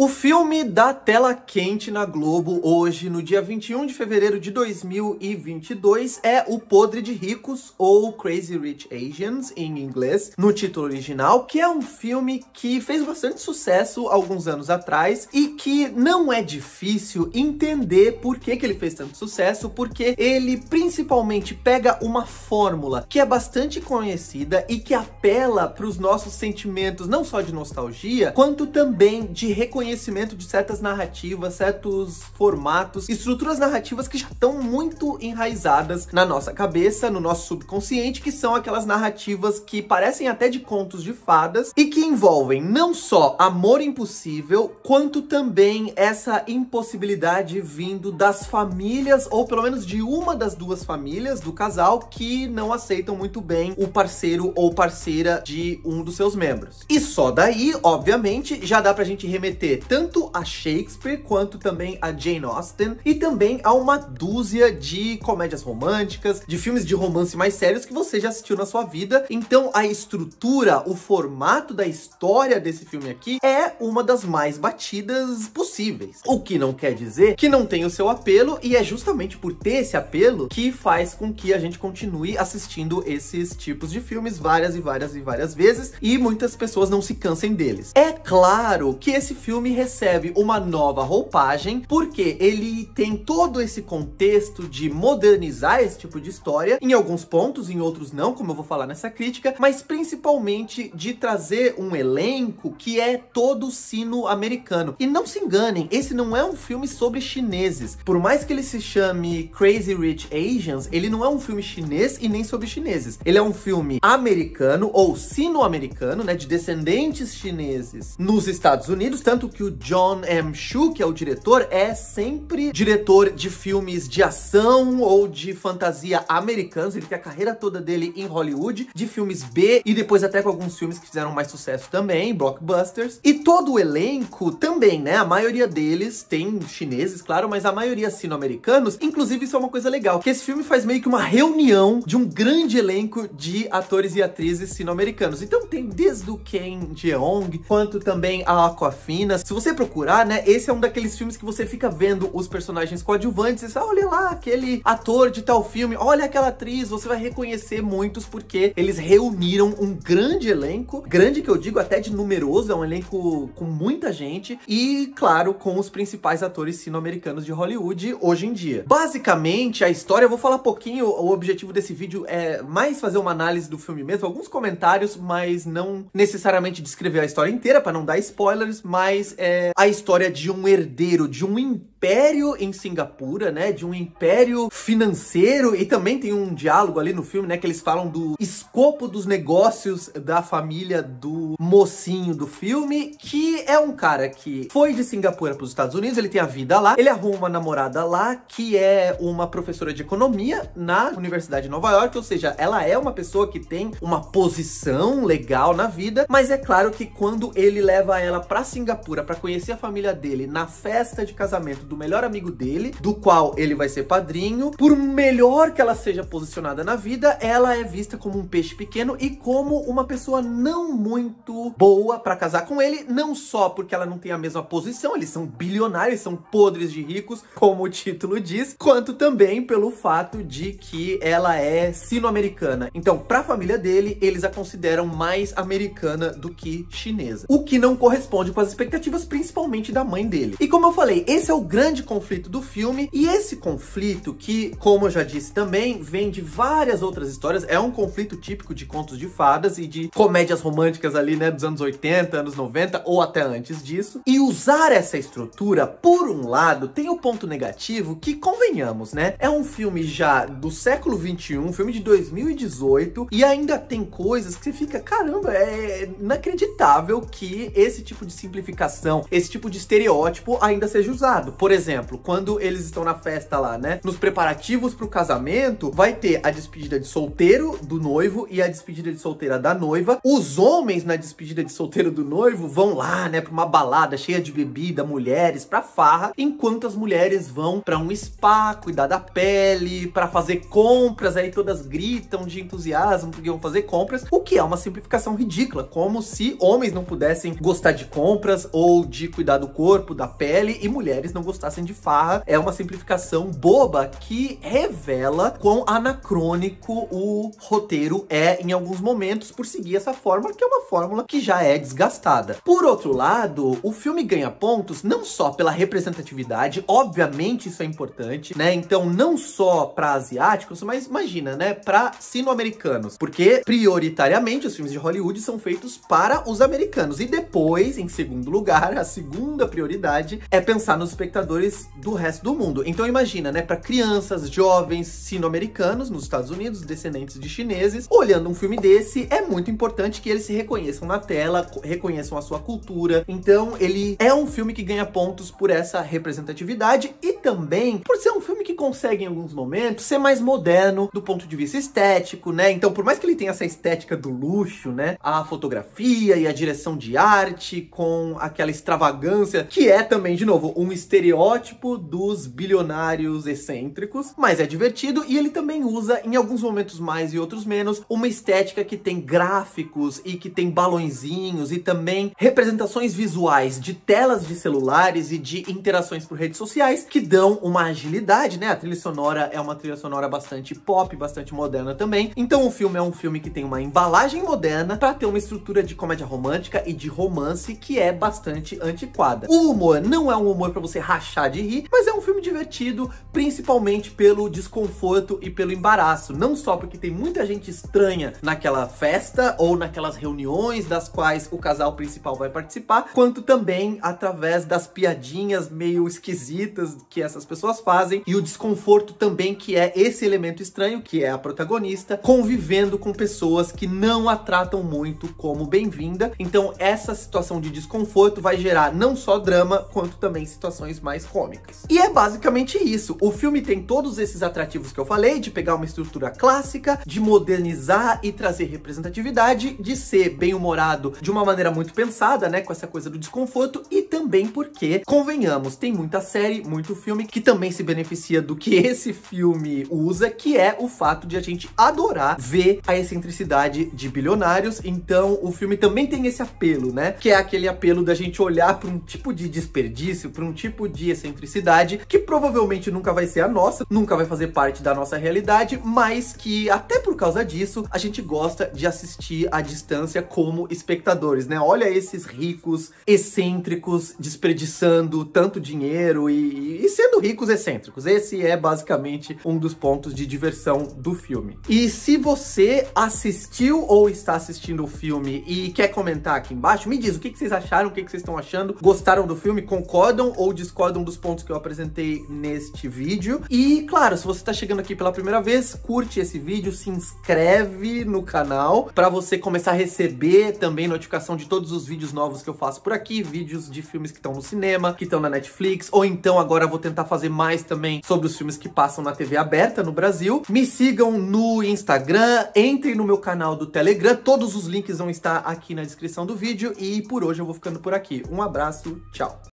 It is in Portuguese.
O filme da tela quente na Globo hoje, no dia 21 de fevereiro de 2022, é O Podre de Ricos ou Crazy Rich Asians em inglês, no título original, que é um filme que fez bastante sucesso alguns anos atrás e que não é difícil entender por que, que ele fez tanto sucesso, porque ele principalmente pega uma fórmula que é bastante conhecida e que apela para os nossos sentimentos não só de nostalgia, quanto também de reconhecimento conhecimento de certas narrativas, certos formatos, estruturas narrativas que já estão muito enraizadas na nossa cabeça, no nosso subconsciente, que são aquelas narrativas que parecem até de contos de fadas e que envolvem não só amor impossível, quanto também essa impossibilidade vindo das famílias, ou pelo menos de uma das duas famílias do casal, que não aceitam muito bem o parceiro ou parceira de um dos seus membros. E só daí, obviamente, já dá pra gente remeter tanto a Shakespeare quanto também a Jane Austen e também a uma dúzia de comédias românticas, de filmes de romance mais sérios que você já assistiu na sua vida. Então a estrutura, o formato da história desse filme aqui é uma das mais batidas possíveis. O que não quer dizer que não tem o seu apelo e é justamente por ter esse apelo que faz com que a gente continue assistindo esses tipos de filmes várias e várias e várias vezes e muitas pessoas não se cansem deles. É claro que esse filme filme recebe uma nova roupagem, porque ele tem todo esse contexto de modernizar esse tipo de história, em alguns pontos, em outros não, como eu vou falar nessa crítica, mas principalmente de trazer um elenco que é todo sino americano. E não se enganem, esse não é um filme sobre chineses. Por mais que ele se chame Crazy Rich Asians, ele não é um filme chinês e nem sobre chineses. Ele é um filme americano ou sino-americano, né, de descendentes chineses nos Estados Unidos, tanto que o John M. Shu, que é o diretor, é sempre diretor de filmes de ação ou de fantasia americanos. Ele tem a carreira toda dele em Hollywood, de filmes B e depois até com alguns filmes que fizeram mais sucesso também, blockbusters. E todo o elenco também, né? A maioria deles tem chineses, claro, mas a maioria sino-americanos. Inclusive, isso é uma coisa legal, que esse filme faz meio que uma reunião de um grande elenco de atores e atrizes sino-americanos. Então tem desde o Ken Jeong, quanto também a Aquafina, se você procurar, né, esse é um daqueles filmes que você fica vendo os personagens coadjuvantes e você olha lá, aquele ator de tal filme, olha aquela atriz, você vai reconhecer muitos porque eles reuniram um grande elenco, grande que eu digo até de numeroso, é um elenco com muita gente e, claro, com os principais atores sino-americanos de Hollywood hoje em dia. Basicamente, a história, eu vou falar pouquinho, o objetivo desse vídeo é mais fazer uma análise do filme mesmo, alguns comentários, mas não necessariamente descrever a história inteira para não dar spoilers, mas é a história de um herdeiro de um império em Singapura, né? De um império financeiro e também tem um diálogo ali no filme, né? Que eles falam do escopo dos negócios da família do mocinho do filme, que é um cara que foi de Singapura para os Estados Unidos, ele tem a vida lá, ele arruma uma namorada lá que é uma professora de economia na Universidade de Nova York, ou seja, ela é uma pessoa que tem uma posição legal na vida, mas é claro que quando ele leva ela para Singapura para conhecer a família dele na festa de casamento do melhor amigo dele, do qual ele vai ser padrinho. Por melhor que ela seja posicionada na vida, ela é vista como um peixe pequeno e como uma pessoa não muito boa para casar com ele, não só porque ela não tem a mesma posição, eles são bilionários, são podres de ricos, como o título diz, quanto também pelo fato de que ela é sino-americana. Então, para a família dele, eles a consideram mais americana do que chinesa, o que não corresponde com as expectativas principalmente da mãe dele. E como eu falei, esse é o grande conflito do filme, e esse conflito que, como eu já disse também, vem de várias outras histórias, é um conflito típico de contos de fadas e de comédias românticas ali, né, dos anos 80, anos 90 ou até antes disso. E usar essa estrutura, por um lado, tem o ponto negativo que, convenhamos, né, é um filme já do século 21, filme de 2018, e ainda tem coisas que você fica, caramba, é inacreditável que esse tipo de simplificação esse tipo de estereótipo ainda seja usado. Por exemplo, quando eles estão na festa lá, né? Nos preparativos pro casamento, vai ter a despedida de solteiro do noivo e a despedida de solteira da noiva. Os homens na despedida de solteiro do noivo vão lá, né, pra uma balada cheia de bebida, mulheres, pra farra, enquanto as mulheres vão pra um spa, cuidar da pele, pra fazer compras, aí todas gritam de entusiasmo porque vão fazer compras, o que é uma simplificação ridícula, como se homens não pudessem gostar de compras ou ou de cuidar do corpo, da pele, e mulheres não gostassem de farra. É uma simplificação boba que revela quão anacrônico o roteiro é em alguns momentos por seguir essa fórmula, que é uma fórmula que já é desgastada. Por outro lado, o filme ganha pontos não só pela representatividade, obviamente isso é importante, né? Então, não só para asiáticos, mas imagina, né? Para sino-americanos. Porque, prioritariamente, os filmes de Hollywood são feitos para os americanos. E depois, em segundo lugar, lugar, a segunda prioridade, é pensar nos espectadores do resto do mundo. Então imagina, né, para crianças, jovens, sino-americanos nos Estados Unidos, descendentes de chineses, olhando um filme desse, é muito importante que eles se reconheçam na tela, reconheçam a sua cultura. Então ele é um filme que ganha pontos por essa representatividade e também por ser um filme que consegue em alguns momentos ser mais moderno do ponto de vista estético, né? Então por mais que ele tenha essa estética do luxo, né, a fotografia e a direção de arte com a aquela extravagância, que é também, de novo, um estereótipo dos bilionários excêntricos, mas é divertido e ele também usa, em alguns momentos mais e outros menos, uma estética que tem gráficos e que tem balõezinhos e também representações visuais de telas de celulares e de interações por redes sociais que dão uma agilidade, né? A trilha sonora é uma trilha sonora bastante pop, bastante moderna também. Então o filme é um filme que tem uma embalagem moderna para ter uma estrutura de comédia romântica e de romance que é bastante bastante antiquada. O humor não é um humor para você rachar de rir, mas é um filme divertido, principalmente pelo desconforto e pelo embaraço. Não só porque tem muita gente estranha naquela festa ou naquelas reuniões das quais o casal principal vai participar, quanto também através das piadinhas meio esquisitas que essas pessoas fazem e o desconforto também que é esse elemento estranho, que é a protagonista, convivendo com pessoas que não a tratam muito como bem-vinda. Então, essa situação de desconforto quanto vai gerar não só drama, quanto também situações mais cômicas. E é basicamente isso. O filme tem todos esses atrativos que eu falei, de pegar uma estrutura clássica, de modernizar e trazer representatividade, de ser bem-humorado de uma maneira muito pensada, né, com essa coisa do desconforto, e também porque, convenhamos, tem muita série, muito filme, que também se beneficia do que esse filme usa, que é o fato de a gente adorar ver a excentricidade de bilionários, então o filme também tem esse apelo, né, que é aquele apelo da gente gente olhar para um tipo de desperdício, para um tipo de excentricidade que provavelmente nunca vai ser a nossa, nunca vai fazer parte da nossa realidade, mas que até por causa disso a gente gosta de assistir à distância como espectadores, né? Olha esses ricos excêntricos desperdiçando tanto dinheiro e, e sendo ricos excêntricos. Esse é basicamente um dos pontos de diversão do filme. E se você assistiu ou está assistindo o filme e quer comentar aqui embaixo, me diz o que, que vocês acharam, o que, que vocês vocês estão achando. Gostaram do filme? Concordam ou discordam dos pontos que eu apresentei neste vídeo? E, claro, se você está chegando aqui pela primeira vez, curte esse vídeo, se inscreve no canal para você começar a receber também notificação de todos os vídeos novos que eu faço por aqui, vídeos de filmes que estão no cinema, que estão na Netflix, ou então agora vou tentar fazer mais também sobre os filmes que passam na TV aberta no Brasil. Me sigam no Instagram, entrem no meu canal do Telegram, todos os links vão estar aqui na descrição do vídeo e por hoje eu vou ficando por aqui aqui. Um abraço, tchau!